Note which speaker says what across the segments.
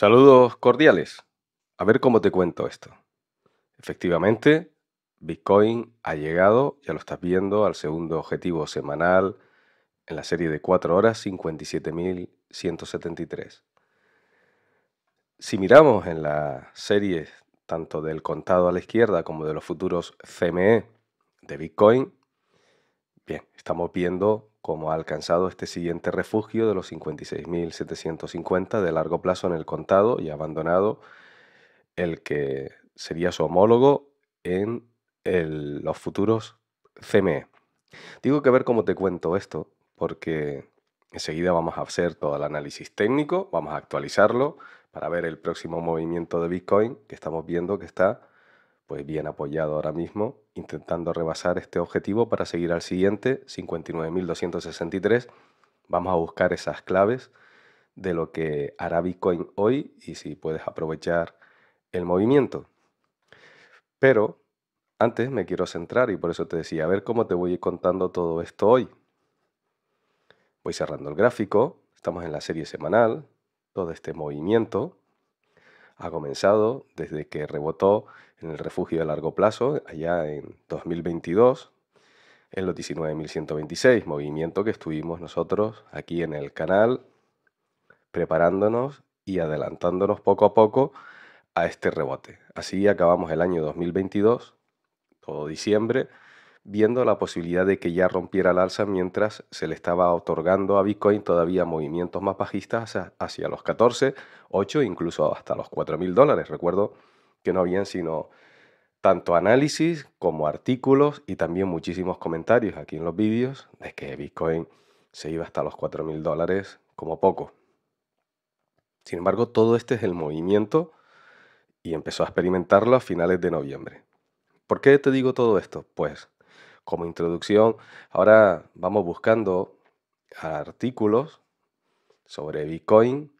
Speaker 1: Saludos cordiales. A ver cómo te cuento esto. Efectivamente, Bitcoin ha llegado, ya lo estás viendo, al segundo objetivo semanal en la serie de 4 horas 57.173. Si miramos en la serie tanto del contado a la izquierda como de los futuros CME de Bitcoin, bien, estamos viendo como ha alcanzado este siguiente refugio de los 56.750 de largo plazo en el contado y abandonado el que sería su homólogo en los futuros CME. Digo que ver cómo te cuento esto, porque enseguida vamos a hacer todo el análisis técnico, vamos a actualizarlo para ver el próximo movimiento de Bitcoin que estamos viendo que está pues bien apoyado ahora mismo, intentando rebasar este objetivo para seguir al siguiente, 59.263. Vamos a buscar esas claves de lo que hará Bitcoin hoy y si puedes aprovechar el movimiento. Pero antes me quiero centrar y por eso te decía, a ver cómo te voy contando todo esto hoy. Voy cerrando el gráfico, estamos en la serie semanal, todo este movimiento ha comenzado desde que rebotó en el refugio de largo plazo, allá en 2022, en los 19.126, movimiento que estuvimos nosotros aquí en el canal preparándonos y adelantándonos poco a poco a este rebote. Así acabamos el año 2022, todo diciembre, viendo la posibilidad de que ya rompiera el alza mientras se le estaba otorgando a Bitcoin todavía movimientos más bajistas hacia, hacia los 14, 8, incluso hasta los 4.000 dólares. Recuerdo que no habían sino tanto análisis como artículos y también muchísimos comentarios aquí en los vídeos de que Bitcoin se iba hasta los 4.000 dólares como poco. Sin embargo, todo este es el movimiento y empezó a experimentarlo a finales de noviembre. ¿Por qué te digo todo esto? Pues como introducción, ahora vamos buscando artículos sobre Bitcoin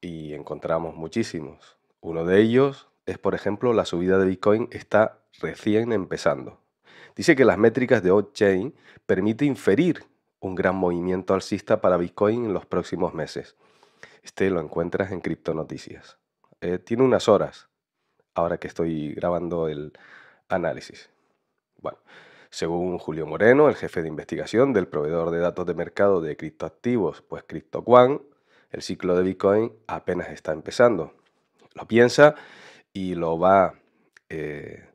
Speaker 1: y encontramos muchísimos. Uno de ellos es, por ejemplo, la subida de Bitcoin está recién empezando. Dice que las métricas de on-chain permiten inferir un gran movimiento alcista para Bitcoin en los próximos meses. Este lo encuentras en Criptonoticias. Eh, tiene unas horas ahora que estoy grabando el análisis. Bueno, según Julio Moreno, el jefe de investigación del proveedor de datos de mercado de criptoactivos, pues CryptoQuant el ciclo de Bitcoin apenas está empezando. Lo piensa y lo va, eh,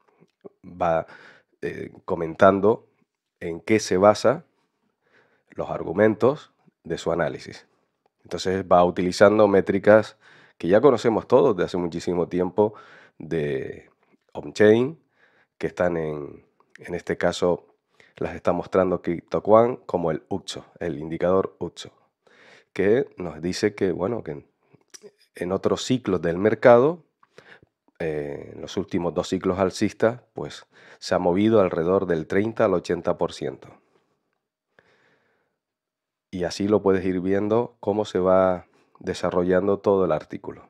Speaker 1: va eh, comentando en qué se basa los argumentos de su análisis. Entonces va utilizando métricas que ya conocemos todos de hace muchísimo tiempo de on-chain, que están en, en este caso, las está mostrando One como el UCHO, el indicador UCHO, que nos dice que, bueno, que en otros ciclos del mercado eh, en los últimos dos ciclos alcistas, pues se ha movido alrededor del 30 al 80%. Y así lo puedes ir viendo cómo se va desarrollando todo el artículo.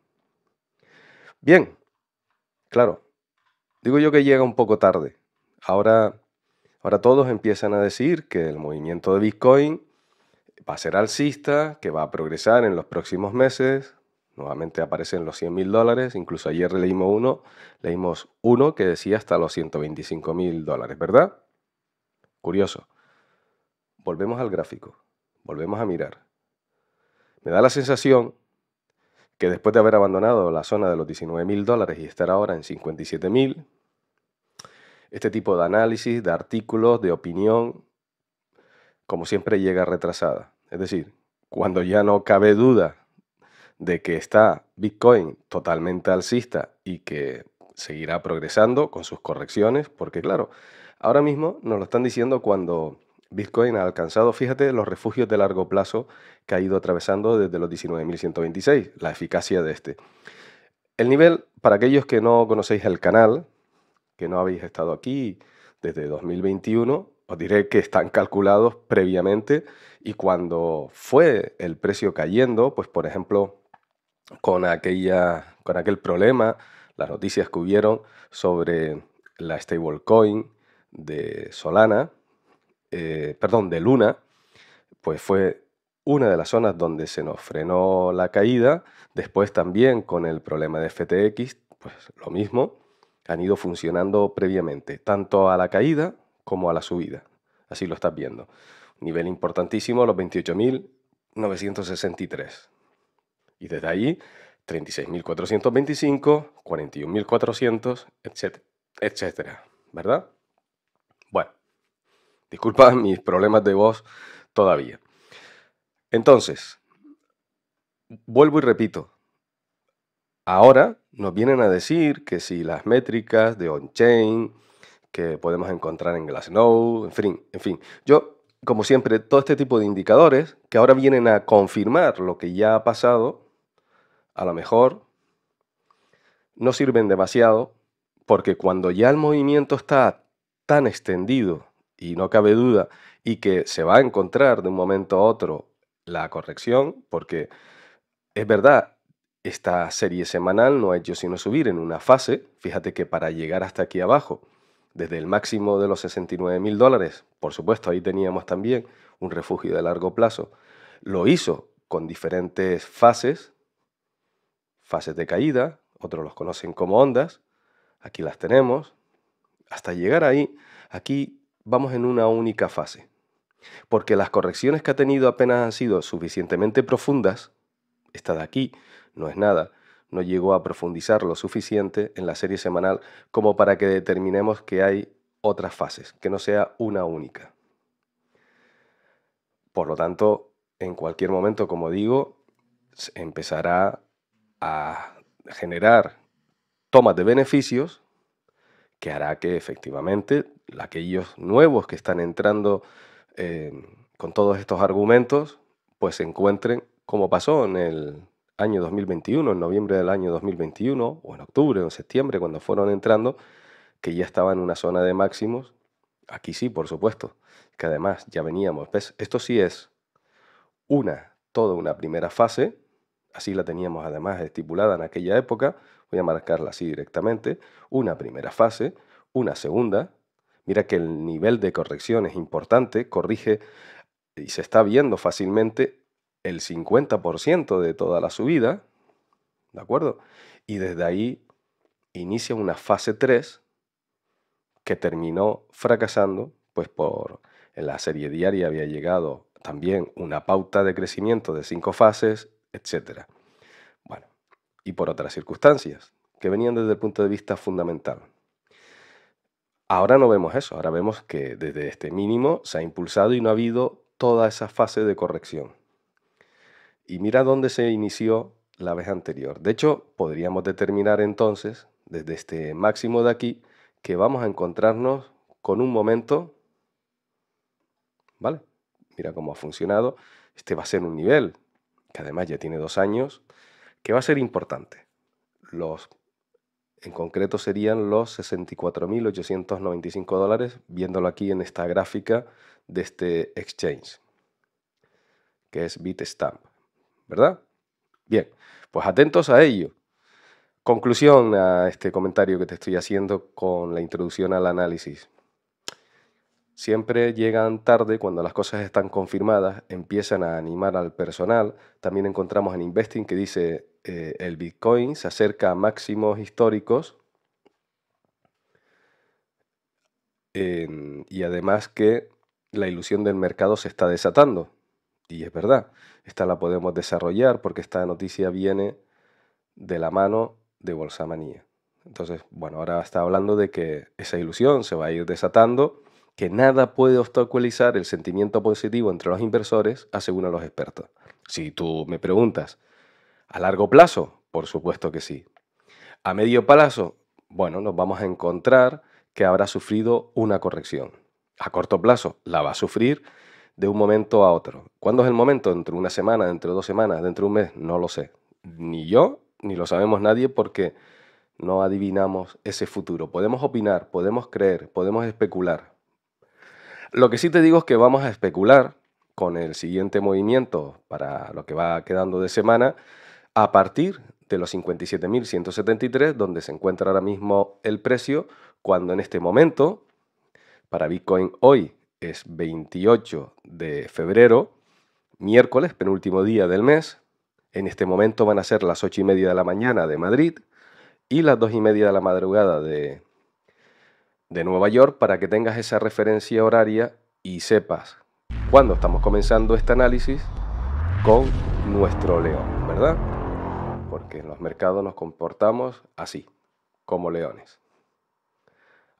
Speaker 1: Bien, claro, digo yo que llega un poco tarde. Ahora, ahora todos empiezan a decir que el movimiento de Bitcoin va a ser alcista, que va a progresar en los próximos meses, Nuevamente aparecen los 100 mil dólares, incluso ayer leímos uno, leímos uno que decía hasta los 125 mil dólares, ¿verdad? Curioso. Volvemos al gráfico, volvemos a mirar. Me da la sensación que después de haber abandonado la zona de los 19 mil dólares y estar ahora en 57 mil, este tipo de análisis, de artículos, de opinión, como siempre llega retrasada. Es decir, cuando ya no cabe duda de que está Bitcoin totalmente alcista y que seguirá progresando con sus correcciones, porque claro, ahora mismo nos lo están diciendo cuando Bitcoin ha alcanzado, fíjate, los refugios de largo plazo que ha ido atravesando desde los 19.126, la eficacia de este. El nivel, para aquellos que no conocéis el canal, que no habéis estado aquí desde 2021, os diré que están calculados previamente y cuando fue el precio cayendo, pues por ejemplo, con, aquella, con aquel problema, las noticias que hubieron sobre la stablecoin de Solana, eh, perdón, de Luna, pues fue una de las zonas donde se nos frenó la caída. Después también con el problema de FTX, pues lo mismo, han ido funcionando previamente, tanto a la caída como a la subida. Así lo estás viendo. Nivel importantísimo, los 28.963. Y desde ahí, 36.425, 41.400, etcétera, etcétera, ¿verdad? Bueno, disculpa mis problemas de voz todavía. Entonces, vuelvo y repito, ahora nos vienen a decir que si las métricas de on-chain que podemos encontrar en Glassnode, en fin, en fin, yo como siempre todo este tipo de indicadores que ahora vienen a confirmar lo que ya ha pasado a lo mejor no sirven demasiado porque cuando ya el movimiento está tan extendido y no cabe duda y que se va a encontrar de un momento a otro la corrección, porque es verdad, esta serie semanal no ha hecho sino subir en una fase, fíjate que para llegar hasta aquí abajo, desde el máximo de los 69 mil dólares, por supuesto ahí teníamos también un refugio de largo plazo, lo hizo con diferentes fases fases de caída, otros los conocen como ondas, aquí las tenemos. Hasta llegar ahí, aquí vamos en una única fase, porque las correcciones que ha tenido apenas han sido suficientemente profundas, esta de aquí no es nada, no llegó a profundizar lo suficiente en la serie semanal como para que determinemos que hay otras fases, que no sea una única. Por lo tanto, en cualquier momento, como digo, empezará a generar tomas de beneficios que hará que efectivamente aquellos nuevos que están entrando eh, con todos estos argumentos pues se encuentren como pasó en el año 2021, en noviembre del año 2021 o en octubre o en septiembre cuando fueron entrando que ya estaba en una zona de máximos. Aquí sí, por supuesto, que además ya veníamos. Esto sí es una, toda una primera fase así la teníamos además estipulada en aquella época, voy a marcarla así directamente, una primera fase, una segunda, mira que el nivel de corrección es importante, corrige y se está viendo fácilmente el 50% de toda la subida, ¿de acuerdo? Y desde ahí inicia una fase 3 que terminó fracasando, pues por en la serie diaria había llegado también una pauta de crecimiento de cinco fases etcétera Bueno, y por otras circunstancias que venían desde el punto de vista fundamental. Ahora no vemos eso, ahora vemos que desde este mínimo se ha impulsado y no ha habido toda esa fase de corrección. Y mira dónde se inició la vez anterior. De hecho, podríamos determinar entonces, desde este máximo de aquí, que vamos a encontrarnos con un momento, ¿vale? Mira cómo ha funcionado. Este va a ser un nivel, que además ya tiene dos años, que va a ser importante. Los, en concreto serían los 64.895 dólares, viéndolo aquí en esta gráfica de este exchange, que es Bitstamp, ¿verdad? Bien, pues atentos a ello. Conclusión a este comentario que te estoy haciendo con la introducción al análisis. Siempre llegan tarde cuando las cosas están confirmadas, empiezan a animar al personal. También encontramos en Investing que dice eh, el Bitcoin se acerca a máximos históricos y además que la ilusión del mercado se está desatando. Y es verdad, esta la podemos desarrollar porque esta noticia viene de la mano de Bolsa Manía. Entonces, bueno, ahora está hablando de que esa ilusión se va a ir desatando que nada puede obstaculizar el sentimiento positivo entre los inversores, aseguran los expertos. Si tú me preguntas, ¿a largo plazo? Por supuesto que sí. ¿A medio plazo? Bueno, nos vamos a encontrar que habrá sufrido una corrección. A corto plazo la va a sufrir de un momento a otro. ¿Cuándo es el momento? ¿Dentro una semana? ¿Dentro dos semanas? ¿Dentro de un mes? No lo sé. Ni yo, ni lo sabemos nadie porque no adivinamos ese futuro. Podemos opinar, podemos creer, podemos especular, lo que sí te digo es que vamos a especular con el siguiente movimiento para lo que va quedando de semana a partir de los 57.173, donde se encuentra ahora mismo el precio, cuando en este momento, para Bitcoin hoy es 28 de febrero, miércoles, penúltimo día del mes, en este momento van a ser las 8 y media de la mañana de Madrid y las 2 y media de la madrugada de de Nueva York para que tengas esa referencia horaria y sepas cuándo estamos comenzando este análisis con nuestro león, ¿verdad? Porque en los mercados nos comportamos así, como leones.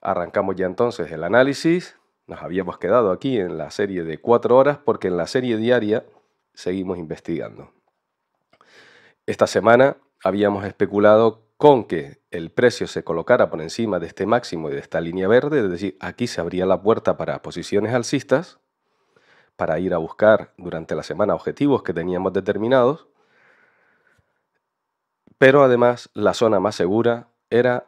Speaker 1: Arrancamos ya entonces el análisis. Nos habíamos quedado aquí en la serie de cuatro horas porque en la serie diaria seguimos investigando. Esta semana habíamos especulado con que el precio se colocara por encima de este máximo y de esta línea verde, es decir, aquí se abría la puerta para posiciones alcistas, para ir a buscar durante la semana objetivos que teníamos determinados, pero además la zona más segura era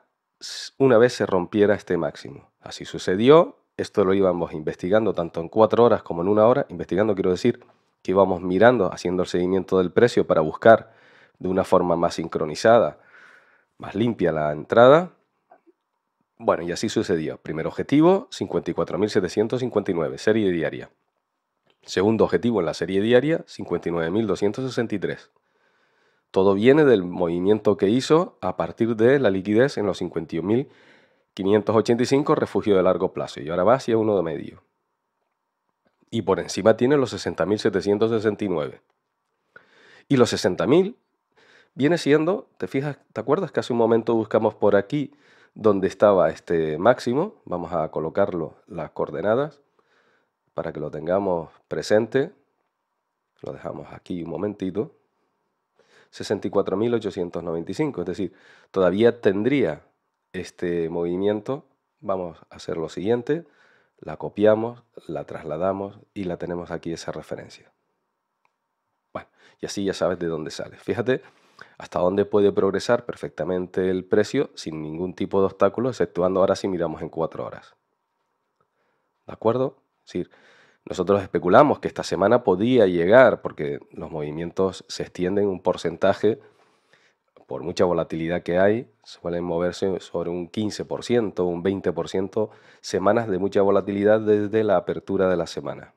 Speaker 1: una vez se rompiera este máximo. Así sucedió, esto lo íbamos investigando tanto en cuatro horas como en una hora, investigando quiero decir que íbamos mirando, haciendo el seguimiento del precio para buscar de una forma más sincronizada más limpia la entrada. Bueno, y así sucedió. Primer objetivo, 54.759, serie diaria. Segundo objetivo en la serie diaria, 59.263. Todo viene del movimiento que hizo a partir de la liquidez en los 51.585 refugio de largo plazo y ahora va hacia uno de medio. Y por encima tiene los 60.769. Y los 60.000 viene siendo, te fijas, ¿te acuerdas que hace un momento buscamos por aquí donde estaba este máximo? Vamos a colocarlo las coordenadas para que lo tengamos presente. Lo dejamos aquí un momentito. 64.895, es decir, todavía tendría este movimiento. Vamos a hacer lo siguiente, la copiamos, la trasladamos y la tenemos aquí esa referencia. Bueno, y así ya sabes de dónde sale. Fíjate hasta dónde puede progresar perfectamente el precio sin ningún tipo de obstáculo, exceptuando ahora si miramos en cuatro horas. ¿De acuerdo? Es decir, nosotros especulamos que esta semana podía llegar, porque los movimientos se extienden un porcentaje, por mucha volatilidad que hay, suelen moverse sobre un 15%, un 20%, semanas de mucha volatilidad desde la apertura de la semana.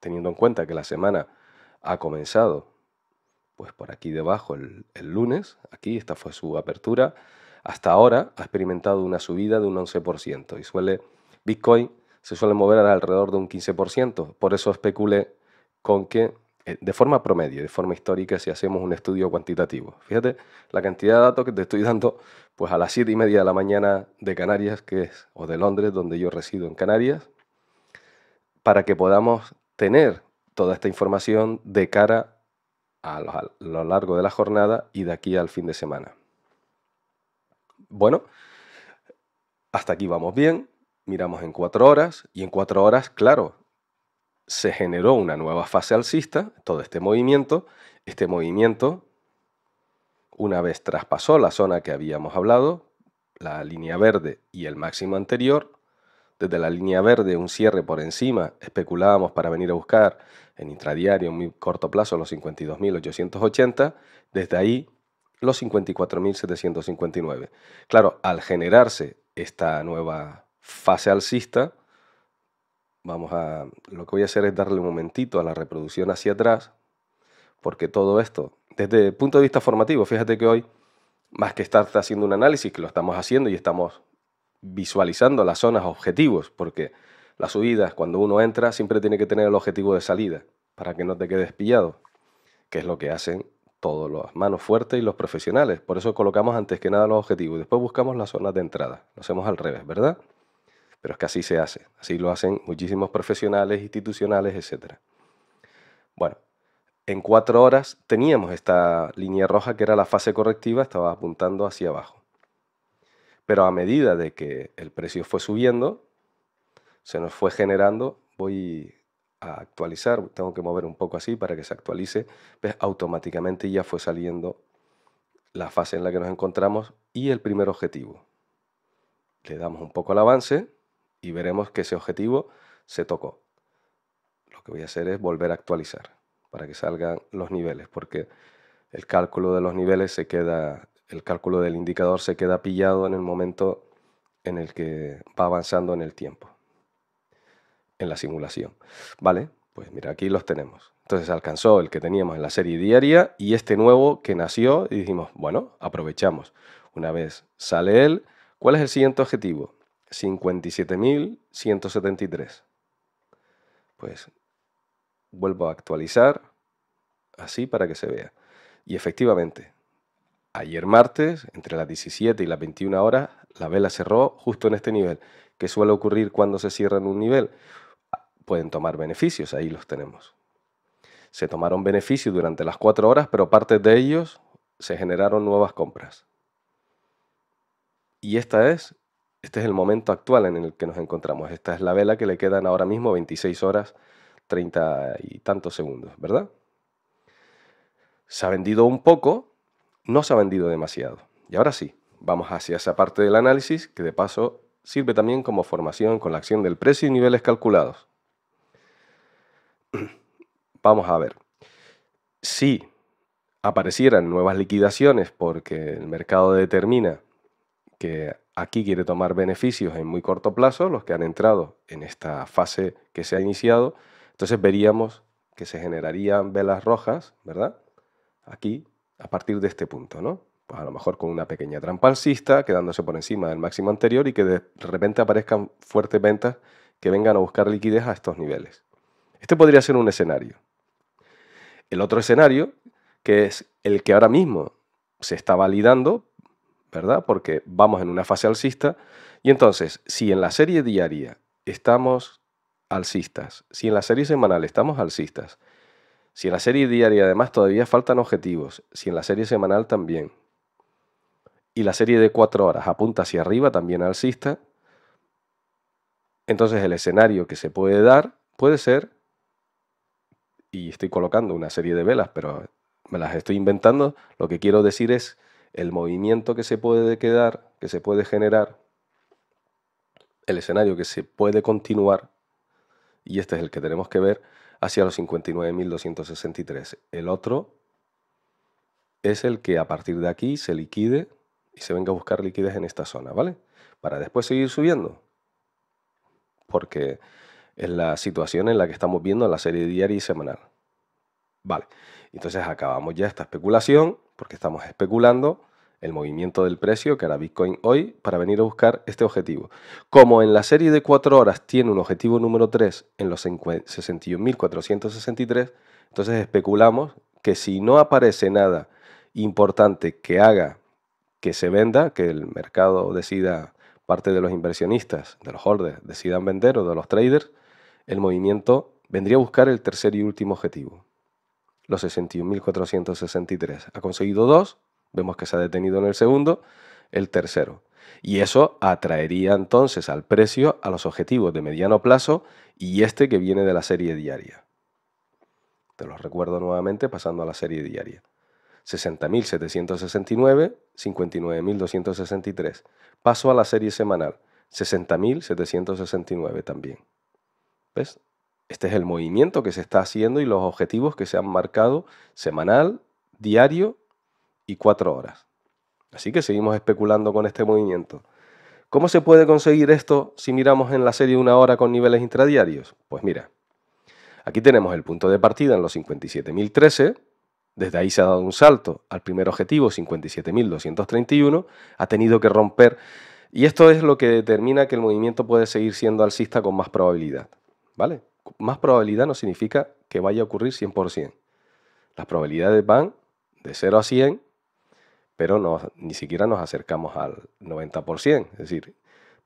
Speaker 1: Teniendo en cuenta que la semana ha comenzado pues por aquí debajo el, lunes, aquí esta fue su apertura, hasta ahora ha experimentado una subida de un 11% y suele, Bitcoin se suele mover alrededor de un 15%, por eso especulé con que eh, de forma promedio, de forma histórica, si hacemos un estudio cuantitativo. Fíjate la cantidad de datos que te estoy dando pues a las 7 y media de la mañana de Canarias, que es, o de Londres, donde yo resido en Canarias, para que podamos tener toda esta información de cara a lo, largo de la jornada y de aquí al fin de semana. Bueno, hasta aquí vamos bien, miramos en cuatro horas y en cuatro horas, claro, se generó una nueva fase alcista, todo este movimiento, este movimiento, una vez traspasó la zona que habíamos hablado, la línea verde y el máximo anterior, desde la línea verde, un cierre por encima, especulábamos para venir a buscar en intradiario, en muy corto plazo, los 52.880, desde ahí los 54.759. Claro, al generarse esta nueva fase alcista, vamos a, lo que voy a hacer es darle un momentito a la reproducción hacia atrás, porque todo esto, desde el punto de vista formativo, fíjate que hoy, más que estar haciendo un análisis, que lo estamos haciendo y estamos visualizando las zonas objetivos, porque las subidas, cuando uno entra, siempre tiene que tener el objetivo de salida, para que no te quedes pillado, que es lo que hacen todos los manos fuertes y los profesionales. Por eso colocamos antes que nada los objetivos y después buscamos las zonas de entrada. Lo hacemos al revés, ¿verdad? Pero es que así se hace, así lo hacen muchísimos profesionales, institucionales, etc. Bueno, en cuatro horas teníamos esta línea roja que era la fase correctiva, estaba apuntando hacia abajo. Pero a medida de que el precio fue subiendo, se nos fue generando, voy a actualizar, tengo que mover un poco así para que se actualice, pues automáticamente ya fue saliendo la fase en la que nos encontramos y el primer objetivo. Le damos un poco al avance y veremos que ese objetivo se tocó. Lo que voy a hacer es volver a actualizar para que salgan los niveles, porque el cálculo de los niveles se queda el cálculo del indicador se queda pillado en el momento en el que va avanzando en el tiempo, en la simulación. ¿Vale? Pues mira, aquí los tenemos. Entonces alcanzó el que teníamos en la serie diaria y este nuevo que nació y dijimos, bueno, aprovechamos. Una vez sale él, ¿cuál es el siguiente objetivo? 57.173. Pues vuelvo a actualizar así para que se vea. Y efectivamente, Ayer martes, entre las 17 y las 21 horas, la vela cerró justo en este nivel. ¿Qué suele ocurrir cuando se cierra en un nivel? Ah, pueden tomar beneficios, ahí los tenemos. Se tomaron beneficios durante las 4 horas, pero parte de ellos se generaron nuevas compras. Y esta es, este es el momento actual en el que nos encontramos. Esta es la vela que le quedan ahora mismo 26 horas, 30 y tantos segundos, ¿verdad? Se ha vendido un poco, no se ha vendido demasiado. Y ahora sí, vamos hacia esa parte del análisis que de paso sirve también como formación con la acción del precio y niveles calculados. Vamos a ver. Si aparecieran nuevas liquidaciones porque el mercado determina que aquí quiere tomar beneficios en muy corto plazo, los que han entrado en esta fase que se ha iniciado, entonces veríamos que se generarían velas rojas, ¿verdad? Aquí a partir de este punto, ¿no? Pues a lo mejor con una pequeña trampa alcista, quedándose por encima del máximo anterior y que de repente aparezcan fuertes ventas que vengan a buscar liquidez a estos niveles. Este podría ser un escenario. El otro escenario, que es el que ahora mismo se está validando, ¿verdad? Porque vamos en una fase alcista. Y entonces, si en la serie diaria estamos alcistas, si en la serie semanal estamos alcistas, si en la serie diaria además todavía faltan objetivos, si en la serie semanal también, y la serie de cuatro horas apunta hacia arriba también alcista, entonces el escenario que se puede dar puede ser, y estoy colocando una serie de velas, pero me las estoy inventando, lo que quiero decir es el movimiento que se puede quedar, que se puede generar, el escenario que se puede continuar, y este es el que tenemos que ver, hacia los 59.263. El otro es el que a partir de aquí se liquide y se venga a buscar liquidez en esta zona, ¿vale? Para después seguir subiendo. Porque es la situación en la que estamos viendo en la serie diaria y semanal. Vale, entonces acabamos ya esta especulación, porque estamos especulando el movimiento del precio que hará Bitcoin hoy para venir a buscar este objetivo. Como en la serie de 4 horas tiene un objetivo número 3 en los 61.463, entonces especulamos que si no aparece nada importante que haga que se venda, que el mercado decida, parte de los inversionistas, de los holders, decidan vender o de los traders, el movimiento vendría a buscar el tercer y último objetivo, los 61.463. Ha conseguido dos, vemos que se ha detenido en el segundo, el tercero. Y eso atraería entonces al precio a los objetivos de mediano plazo y este que viene de la serie diaria. Te los recuerdo nuevamente pasando a la serie diaria. 60.769, 59.263. Paso a la serie semanal. 60.769 también. ¿Ves? Este es el movimiento que se está haciendo y los objetivos que se han marcado semanal, diario y 4 horas. Así que seguimos especulando con este movimiento. ¿Cómo se puede conseguir esto si miramos en la serie una hora con niveles intradiarios? Pues mira, aquí tenemos el punto de partida en los 57.013, desde ahí se ha dado un salto al primer objetivo 57.231, ha tenido que romper y esto es lo que determina que el movimiento puede seguir siendo alcista con más probabilidad, ¿vale? Más probabilidad no significa que vaya a ocurrir 100%. Las probabilidades van de 0 a 100 pero no, ni siquiera nos acercamos al 90%. Es decir,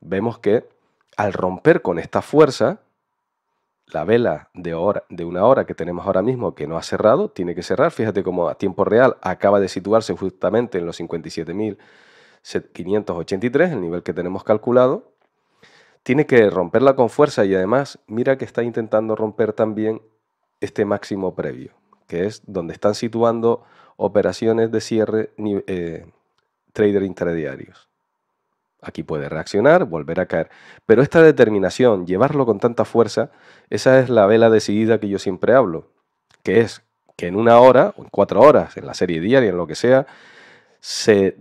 Speaker 1: vemos que al romper con esta fuerza, la vela de, de una hora que tenemos ahora mismo que no ha cerrado, tiene que cerrar. Fíjate cómo a tiempo real acaba de situarse justamente en los 57.583, el nivel que tenemos calculado. Tiene que romperla con fuerza y además mira que está intentando romper también este máximo previo que es donde están situando operaciones de cierre eh, trader interdiarios Aquí puede reaccionar, volver a caer. Pero esta determinación, llevarlo con tanta fuerza, esa es la vela decidida que yo siempre hablo, que es que en una hora, o en cuatro horas, en la serie diaria, en lo que sea, se,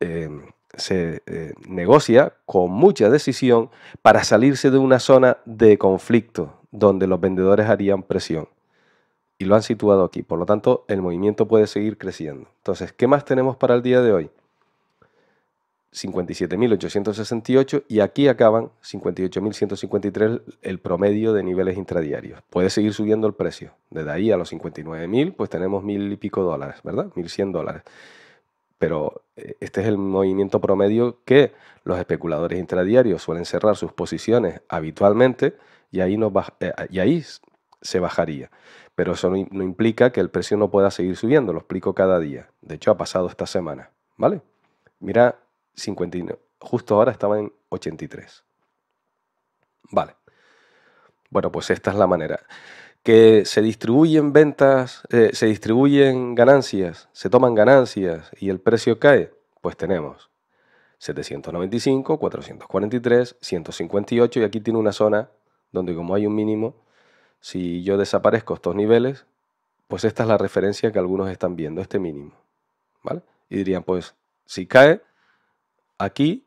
Speaker 1: eh, se eh, negocia con mucha decisión para salirse de una zona de conflicto donde los vendedores harían presión lo han situado aquí. Por lo tanto, el movimiento puede seguir creciendo. Entonces, ¿qué más tenemos para el día de hoy? 57.868 y aquí acaban 58.153 el promedio de niveles intradiarios. Puede seguir subiendo el precio. Desde ahí a los 59.000, pues tenemos mil y pico dólares, ¿verdad? 1.100 dólares. Pero eh, este es el movimiento promedio que los especuladores intradiarios suelen cerrar sus posiciones habitualmente y ahí, nos va, eh, y ahí se bajaría. Pero eso no, implica que el precio no pueda seguir subiendo, lo explico cada día. De hecho, ha pasado esta semana, ¿vale? Mira, 59, justo ahora estaba en 83. Vale. Bueno, pues esta es la manera. Que se distribuyen ventas, eh, se distribuyen ganancias, se toman ganancias y el precio cae, pues tenemos 795, 443, 158 y aquí tiene una zona donde como hay un mínimo, si yo desaparezco estos niveles, pues esta es la referencia que algunos están viendo, este mínimo. ¿Vale? Y dirían, pues si cae aquí,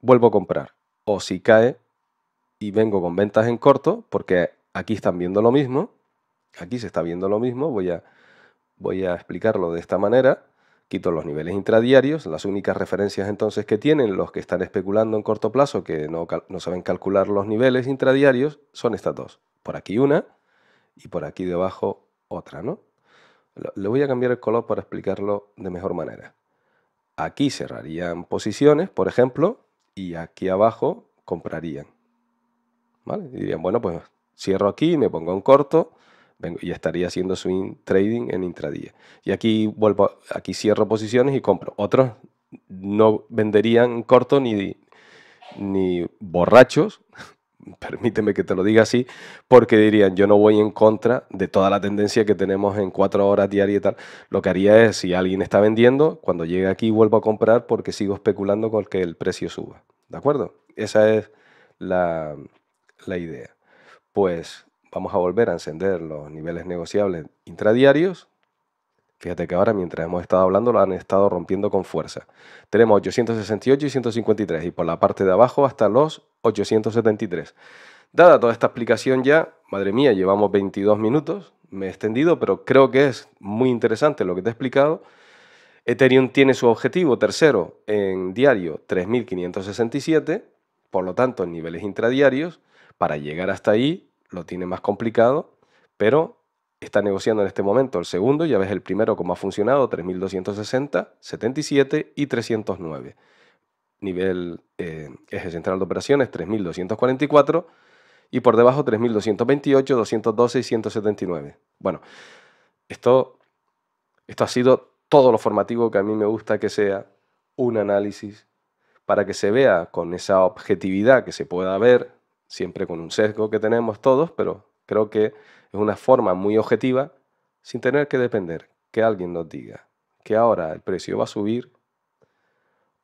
Speaker 1: vuelvo a comprar. O si cae y vengo con ventas en corto, porque aquí están viendo lo mismo, aquí se está viendo lo mismo, voy a, voy a explicarlo de esta manera. Quito los niveles intradiarios, las únicas referencias entonces que tienen los que están especulando en corto plazo, que no, no saben calcular los niveles intradiarios, son estas dos por aquí una y por aquí debajo otra, ¿no? Le voy a cambiar el color para explicarlo de mejor manera. Aquí cerrarían posiciones, por ejemplo, y aquí abajo comprarían. ¿Vale? dirían, bueno, pues cierro aquí, me pongo en corto y estaría haciendo swing trading en intradía. Y aquí vuelvo, aquí cierro posiciones y compro. Otros no venderían corto ni, ni borrachos permíteme que te lo diga así, porque dirían, yo no voy en contra de toda la tendencia que tenemos en cuatro horas diarias y tal. Lo que haría es, si alguien está vendiendo, cuando llegue aquí vuelvo a comprar porque sigo especulando con que el precio suba. ¿De acuerdo? Esa es la, la idea. Pues vamos a volver a encender los niveles negociables intradiarios. Fíjate que ahora, mientras hemos estado hablando, lo han estado rompiendo con fuerza. Tenemos 868 y 153 y por la parte de abajo hasta los 873. Dada toda esta explicación ya, madre mía, llevamos 22 minutos, me he extendido, pero creo que es muy interesante lo que te he explicado. Ethereum tiene su objetivo tercero en diario 3567, por lo tanto en niveles intradiarios, para llegar hasta ahí lo tiene más complicado, pero está negociando en este momento el segundo, ya ves el primero cómo ha funcionado, 3260, 77 y 309 nivel eh, eje central de operaciones 3244 y por debajo 3228, 212 y 179. Bueno, esto, esto ha sido todo lo formativo que a mí me gusta que sea un análisis para que se vea con esa objetividad que se pueda ver, siempre con un sesgo que tenemos todos, pero creo que es una forma muy objetiva sin tener que depender que alguien nos diga que ahora el precio va a subir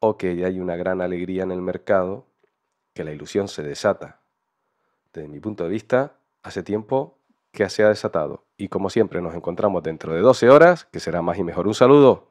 Speaker 1: o que hay una gran alegría en el mercado, que la ilusión se desata. Desde mi punto de vista, hace tiempo que se ha desatado. Y como siempre, nos encontramos dentro de 12 horas, que será más y mejor. Un saludo.